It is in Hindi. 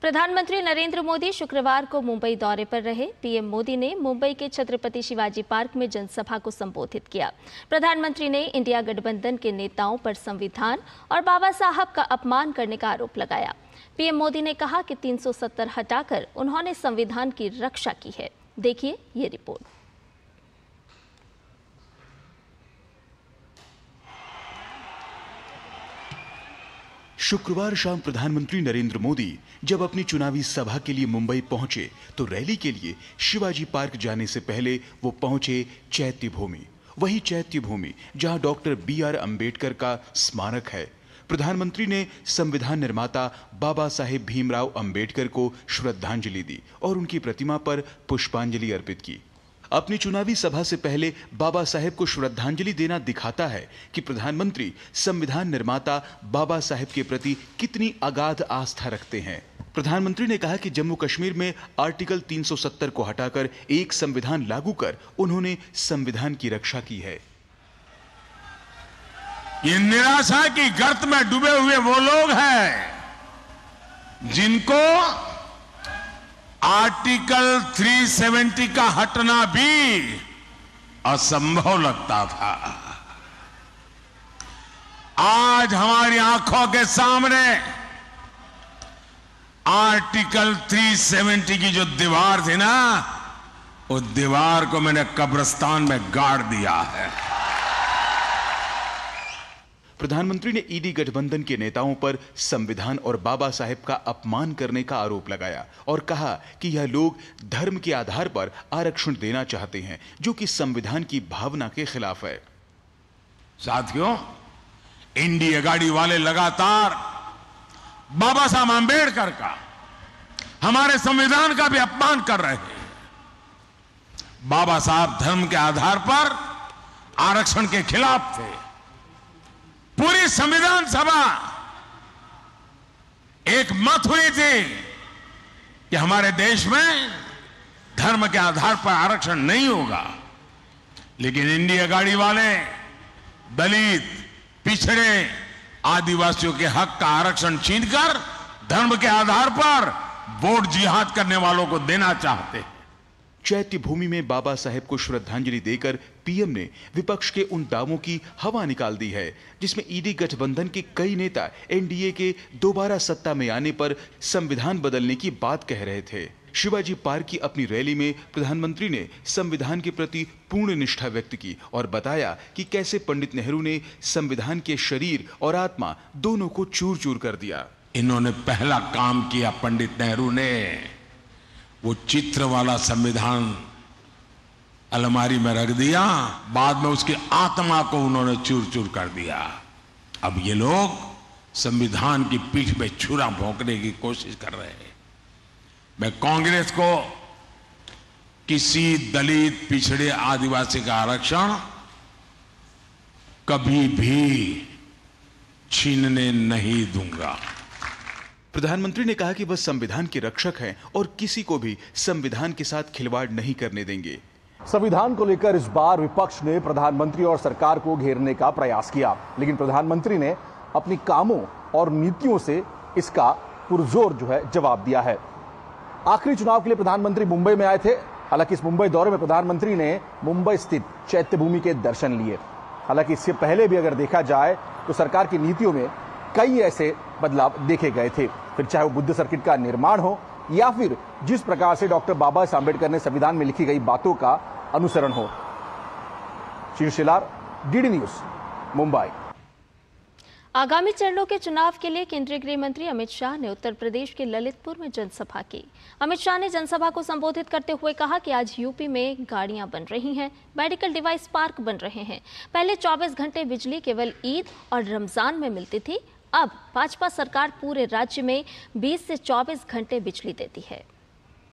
प्रधानमंत्री नरेंद्र मोदी शुक्रवार को मुंबई दौरे पर रहे पीएम मोदी ने मुंबई के छत्रपति शिवाजी पार्क में जनसभा को संबोधित किया प्रधानमंत्री ने इंडिया गठबंधन के नेताओं पर संविधान और बाबा साहब का अपमान करने का आरोप लगाया पीएम मोदी ने कहा कि 370 हटाकर उन्होंने संविधान की रक्षा की है देखिए ये रिपोर्ट शुक्रवार शाम प्रधानमंत्री नरेंद्र मोदी जब अपनी चुनावी सभा के लिए मुंबई पहुंचे तो रैली के लिए शिवाजी पार्क जाने से पहले वो पहुंचे चैत्य भूमि वही चैत्य भूमि जहां डॉक्टर बी आर अंबेडकर का स्मारक है प्रधानमंत्री ने संविधान निर्माता बाबा साहेब भीमराव अंबेडकर को श्रद्धांजलि दी और उनकी प्रतिमा पर पुष्पांजलि अर्पित की अपनी चुनावी सभा से पहले बाबा साहेब को श्रद्धांजलि देना दिखाता है कि प्रधानमंत्री संविधान निर्माता बाबा साहेब के प्रति कितनी अगाध आस्था रखते हैं प्रधानमंत्री ने कहा कि जम्मू कश्मीर में आर्टिकल 370 को हटाकर एक संविधान लागू कर उन्होंने संविधान की रक्षा की है ये निराशा की गर्त में डूबे हुए वो लोग हैं जिनको आर्टिकल 370 का हटना भी असंभव लगता था आज हमारी आंखों के सामने आर्टिकल 370 की जो दीवार थी ना उस दीवार को मैंने कब्रस्तान में गाड़ दिया है प्रधानमंत्री ने ईडी गठबंधन के नेताओं पर संविधान और बाबा साहेब का अपमान करने का आरोप लगाया और कहा कि यह लोग धर्म के आधार पर आरक्षण देना चाहते हैं जो कि संविधान की भावना के खिलाफ है साथियों एनडी गाड़ी वाले लगातार बाबा साहब आंबेडकर का हमारे संविधान का भी अपमान कर रहे हैं बाबा साहब धर्म के आधार पर आरक्षण के खिलाफ थे पूरी संविधान सभा एक मत हुई थी कि हमारे देश में धर्म के आधार पर आरक्षण नहीं होगा लेकिन इंडिया गाड़ी वाले दलित पिछड़े आदिवासियों के हक का आरक्षण छीनकर धर्म के आधार पर वोट जिहाद करने वालों को देना चाहते हैं चैत्य भूमि में बाबा साहेब को श्रद्धांजलि देकर पीएम ने विपक्ष के उन दावों की हवा निकाल दी है जिसमें ईडी गठबंधन के कई नेता एनडीए के दोबारा सत्ता में आने पर संविधान बदलने की बात कह रहे थे शिवाजी पार्क की अपनी रैली में प्रधानमंत्री ने संविधान के प्रति पूर्ण निष्ठा व्यक्त की और बताया कि कैसे पंडित नेहरू ने संविधान के शरीर और आत्मा दोनों को चूर चूर कर दिया इन्होंने पहला काम किया पंडित नेहरू ने वो चित्र वाला संविधान अलमारी में रख दिया बाद में उसकी आत्मा को उन्होंने चूर चूर कर दिया अब ये लोग संविधान की पीठ पे छुरा भोंकने की कोशिश कर रहे हैं मैं कांग्रेस को किसी दलित पिछड़े आदिवासी का आरक्षण कभी भी छीनने नहीं दूंगा प्रधानमंत्री ने कहा कि वह संविधान के रक्षक हैं और किसी को भी संविधान के साथ खिलवाड़ नहीं करने देंगे संविधान को लेकर इस बार विपक्ष ने प्रधानमंत्री और सरकार को घेरने का प्रयास किया लेकिन प्रधानमंत्री ने अपनी कामों और नीतियों से इसका पुरजोर जो है जवाब दिया है आखिरी चुनाव के लिए प्रधानमंत्री मुंबई में आए थे हालांकि इस मुंबई दौरे में प्रधानमंत्री ने मुंबई स्थित चैत्य भूमि के दर्शन लिए हालांकि इससे पहले भी अगर देखा जाए तो सरकार की नीतियों में कई ऐसे बदलाव देखे गए थे फिर चाहे वो बुद्ध सर्किट का निर्माण हो या फिर जिस प्रकार से डॉक्टर बाबा साहब अम्बेडकर ने संविधान में लिखी गई बातों का अनुसरण हो शीर्षिलार डीडी न्यूज मुंबई आगामी चरणों के चुनाव के लिए केंद्रीय गृह मंत्री अमित शाह ने उत्तर प्रदेश के ललितपुर में जनसभा की अमित शाह ने जनसभा को संबोधित करते हुए कहा कि आज यूपी में गाड़ियां बन रही हैं मेडिकल डिवाइस पार्क बन रहे हैं पहले 24 घंटे बिजली केवल ईद और रमजान में मिलती थी अब भाजपा सरकार पूरे राज्य में 20 से 24 घंटे बिजली देती है